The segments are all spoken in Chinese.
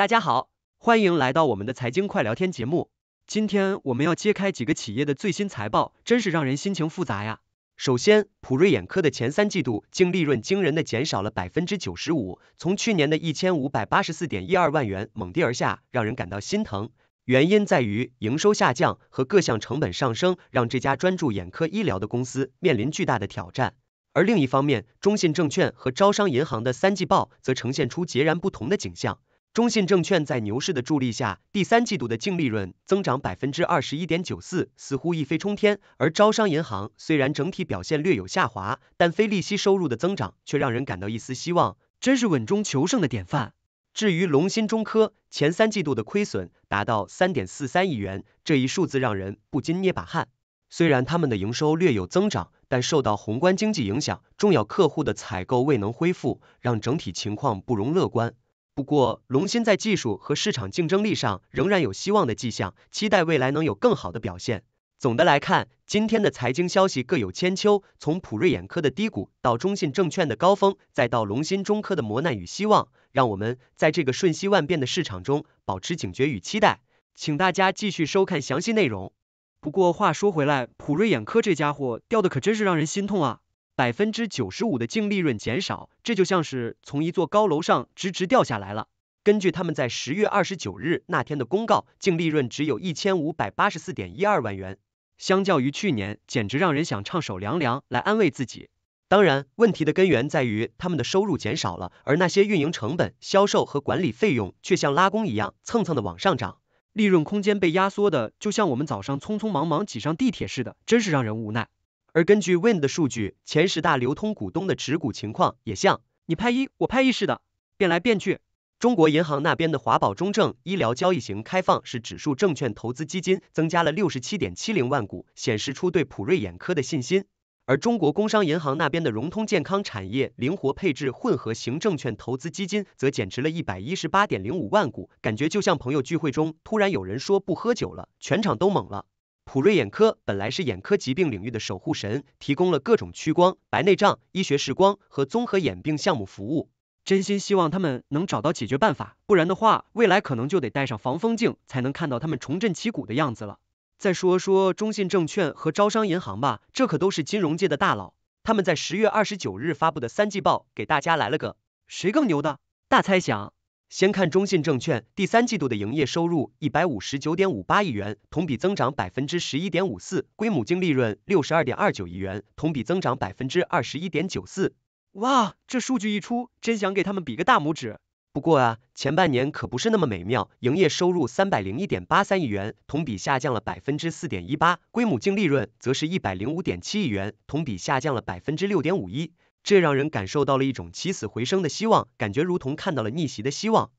大家好，欢迎来到我们的财经快聊天节目。今天我们要揭开几个企业的最新财报，真是让人心情复杂呀。首先，普瑞眼科的前三季度净利润惊人的减少了百分之九十五，从去年的一千五百八十四点一二万元猛跌而下，让人感到心疼。原因在于营收下降和各项成本上升，让这家专注眼科医疗的公司面临巨大的挑战。而另一方面，中信证券和招商银行的三季报则呈现出截然不同的景象。中信证券在牛市的助力下，第三季度的净利润增长百分之二十一点九四，似乎一飞冲天。而招商银行虽然整体表现略有下滑，但非利息收入的增长却让人感到一丝希望，真是稳中求胜的典范。至于龙芯中科，前三季度的亏损达到三点四三亿元，这一数字让人不禁捏把汗。虽然他们的营收略有增长，但受到宏观经济影响，重要客户的采购未能恢复，让整体情况不容乐观。不过，龙芯在技术和市场竞争力上仍然有希望的迹象，期待未来能有更好的表现。总的来看，今天的财经消息各有千秋，从普瑞眼科的低谷到中信证券的高峰，再到龙芯中科的磨难与希望，让我们在这个瞬息万变的市场中保持警觉与期待。请大家继续收看详细内容。不过话说回来，普瑞眼科这家伙掉的可真是让人心痛啊！百分之九十五的净利润减少，这就像是从一座高楼上直直掉下来了。根据他们在十月二十九日那天的公告，净利润只有一千五百八十四点一二万元，相较于去年，简直让人想唱首凉凉来安慰自己。当然，问题的根源在于他们的收入减少了，而那些运营成本、销售和管理费用却像拉弓一样蹭蹭的往上涨，利润空间被压缩的就像我们早上匆匆忙忙挤上地铁似的，真是让人无奈。而根据 Wind 的数据，前十大流通股东的持股情况也像你拍一我拍一似的变来变去。中国银行那边的华宝中证医疗交易型开放式指数证券投资基金增加了六十七点七零万股，显示出对普瑞眼科的信心；而中国工商银行那边的融通健康产业灵活配置混合型证券投资基金则减持了一百一十八点零五万股，感觉就像朋友聚会中突然有人说不喝酒了，全场都懵了。普瑞眼科本来是眼科疾病领域的守护神，提供了各种屈光、白内障、医学视光和综合眼病项目服务。真心希望他们能找到解决办法，不然的话，未来可能就得戴上防风镜才能看到他们重振旗鼓的样子了。再说说中信证券和招商银行吧，这可都是金融界的大佬。他们在十月二十九日发布的三季报，给大家来了个谁更牛的大猜想。先看中信证券第三季度的营业收入一百五十九点五八亿元，同比增长百分之十一点五四，归母净利润六十二点二九亿元，同比增长百分之二十一点九四。哇，这数据一出，真想给他们比个大拇指。不过啊，前半年可不是那么美妙，营业收入三百零一点八三亿元，同比下降了百分之四点一八，归母净利润则是一百零五点七亿元，同比下降了百分之六点五一。这让人感受到了一种起死回生的希望，感觉如同看到了逆袭的希望。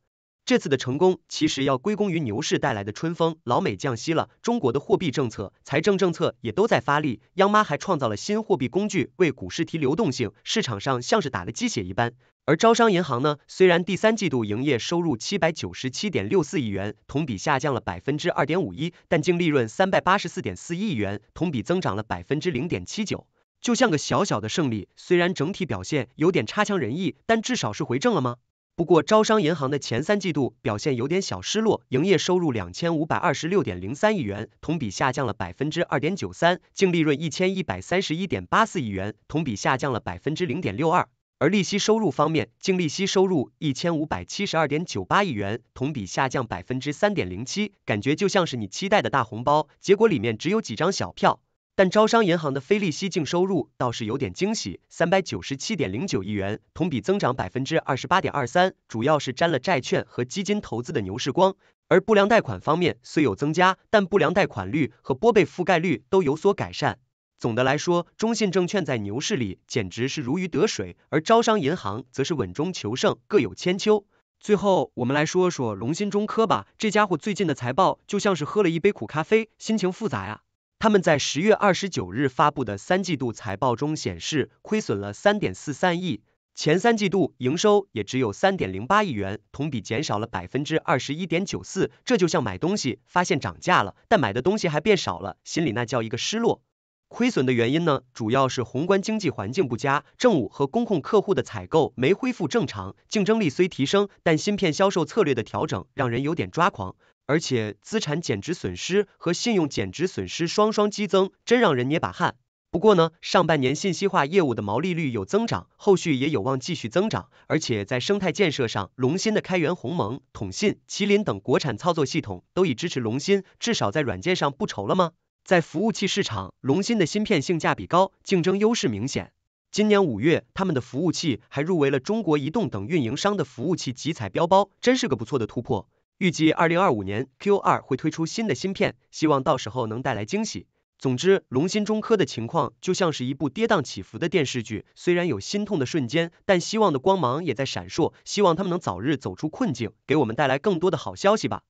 这次的成功其实要归功于牛市带来的春风，老美降息了，中国的货币政策、财政政策也都在发力，央妈还创造了新货币工具为股市提流动性，市场上像是打了鸡血一般。而招商银行呢，虽然第三季度营业收入七百九十七点六四亿元，同比下降了百分之二点五一，但净利润三百八十四点四亿元，同比增长了百分之零点七九。就像个小小的胜利，虽然整体表现有点差强人意，但至少是回正了吗？不过招商银行的前三季度表现有点小失落，营业收入两千五百二十六点零三亿元，同比下降了百分之二点九三，净利润一千一百三十一点八四亿元，同比下降了百分之零点六二。而利息收入方面，净利息收入一千五百七十二点九八亿元，同比下降百分之三点零七，感觉就像是你期待的大红包，结果里面只有几张小票。但招商银行的非利息净收入倒是有点惊喜，三百九十七点零九亿元，同比增长百分之二十八点二三，主要是沾了债券和基金投资的牛市光。而不良贷款方面虽有增加，但不良贷款率和拨备覆盖率都有所改善。总的来说，中信证券在牛市里简直是如鱼得水，而招商银行则是稳中求胜，各有千秋。最后，我们来说说龙芯中科吧，这家伙最近的财报就像是喝了一杯苦咖啡，心情复杂啊。他们在十月二十九日发布的三季度财报中显示，亏损了三点四三亿，前三季度营收也只有三点零八亿元，同比减少了百分之二十一点九四。这就像买东西发现涨价了，但买的东西还变少了，心里那叫一个失落。亏损的原因呢，主要是宏观经济环境不佳，政务和公控客户的采购没恢复正常，竞争力虽提升，但芯片销售策略的调整让人有点抓狂。而且资产减值损失和信用减值损失双双激增，真让人捏把汗。不过呢，上半年信息化业务的毛利率有增长，后续也有望继续增长。而且在生态建设上，龙芯的开源鸿蒙、统信、麒麟等国产操作系统都已支持龙芯，至少在软件上不愁了吗？在服务器市场，龙芯的芯片性价比高，竞争优势明显。今年五月，他们的服务器还入围了中国移动等运营商的服务器集采标包，真是个不错的突破。预计二零二五年 Q 二会推出新的芯片，希望到时候能带来惊喜。总之，龙芯中科的情况就像是一部跌宕起伏的电视剧，虽然有心痛的瞬间，但希望的光芒也在闪烁。希望他们能早日走出困境，给我们带来更多的好消息吧。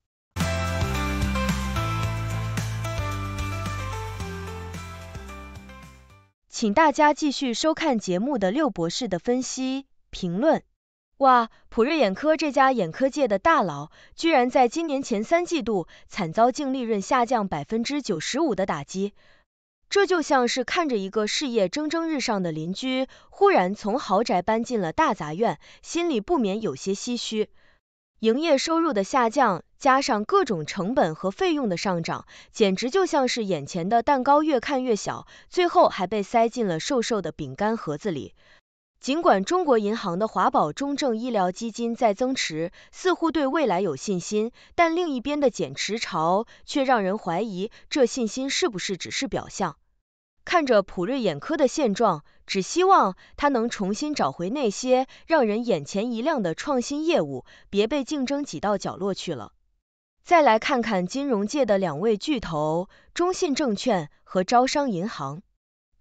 请大家继续收看节目的六博士的分析评论。哇，普瑞眼科这家眼科界的大佬，居然在今年前三季度惨遭净利润下降百分之九十五的打击，这就像是看着一个事业蒸蒸日上的邻居，忽然从豪宅搬进了大杂院，心里不免有些唏嘘。营业收入的下降，加上各种成本和费用的上涨，简直就像是眼前的蛋糕越看越小，最后还被塞进了瘦瘦的饼干盒子里。尽管中国银行的华宝中证医疗基金在增持，似乎对未来有信心，但另一边的减持潮却让人怀疑这信心是不是只是表象。看着普瑞眼科的现状，只希望它能重新找回那些让人眼前一亮的创新业务，别被竞争挤到角落去了。再来看看金融界的两位巨头——中信证券和招商银行。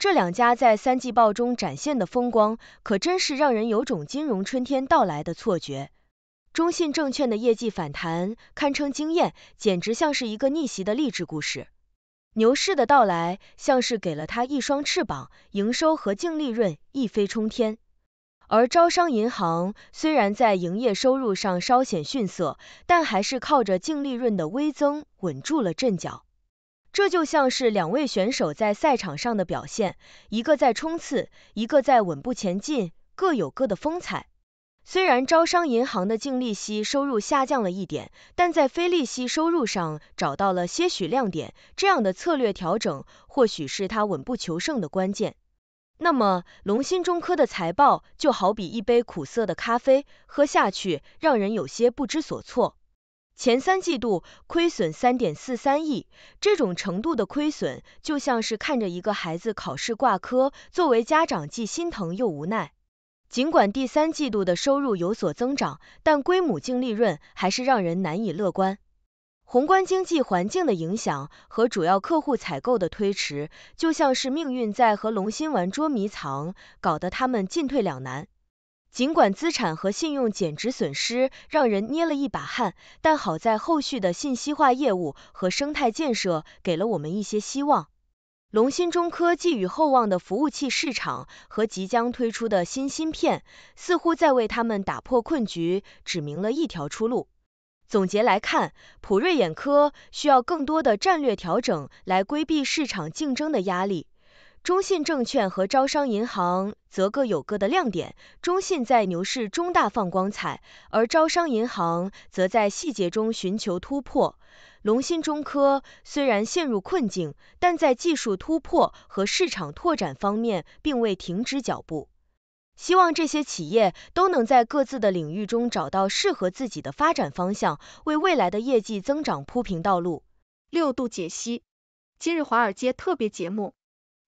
这两家在三季报中展现的风光，可真是让人有种金融春天到来的错觉。中信证券的业绩反弹堪称惊艳，简直像是一个逆袭的励志故事。牛市的到来，像是给了它一双翅膀，营收和净利润一飞冲天。而招商银行虽然在营业收入上稍显逊色，但还是靠着净利润的微增稳住了阵脚。这就像是两位选手在赛场上的表现，一个在冲刺，一个在稳步前进，各有各的风采。虽然招商银行的净利息收入下降了一点，但在非利息收入上找到了些许亮点，这样的策略调整或许是他稳步求胜的关键。那么，龙芯中科的财报就好比一杯苦涩的咖啡，喝下去让人有些不知所措。前三季度亏损三点四三亿，这种程度的亏损就像是看着一个孩子考试挂科，作为家长既心疼又无奈。尽管第三季度的收入有所增长，但归母净利润还是让人难以乐观。宏观经济环境的影响和主要客户采购的推迟，就像是命运在和龙芯玩捉迷藏，搞得他们进退两难。尽管资产和信用减值损失让人捏了一把汗，但好在后续的信息化业务和生态建设给了我们一些希望。龙芯中科寄予厚望的服务器市场和即将推出的新芯片，似乎在为他们打破困局指明了一条出路。总结来看，普瑞眼科需要更多的战略调整来规避市场竞争的压力。中信证券和招商银行则各有各的亮点，中信在牛市中大放光彩，而招商银行则在细节中寻求突破。龙信、中科虽然陷入困境，但在技术突破和市场拓展方面并未停止脚步。希望这些企业都能在各自的领域中找到适合自己的发展方向，为未来的业绩增长铺平道路。六度解析今日华尔街特别节目。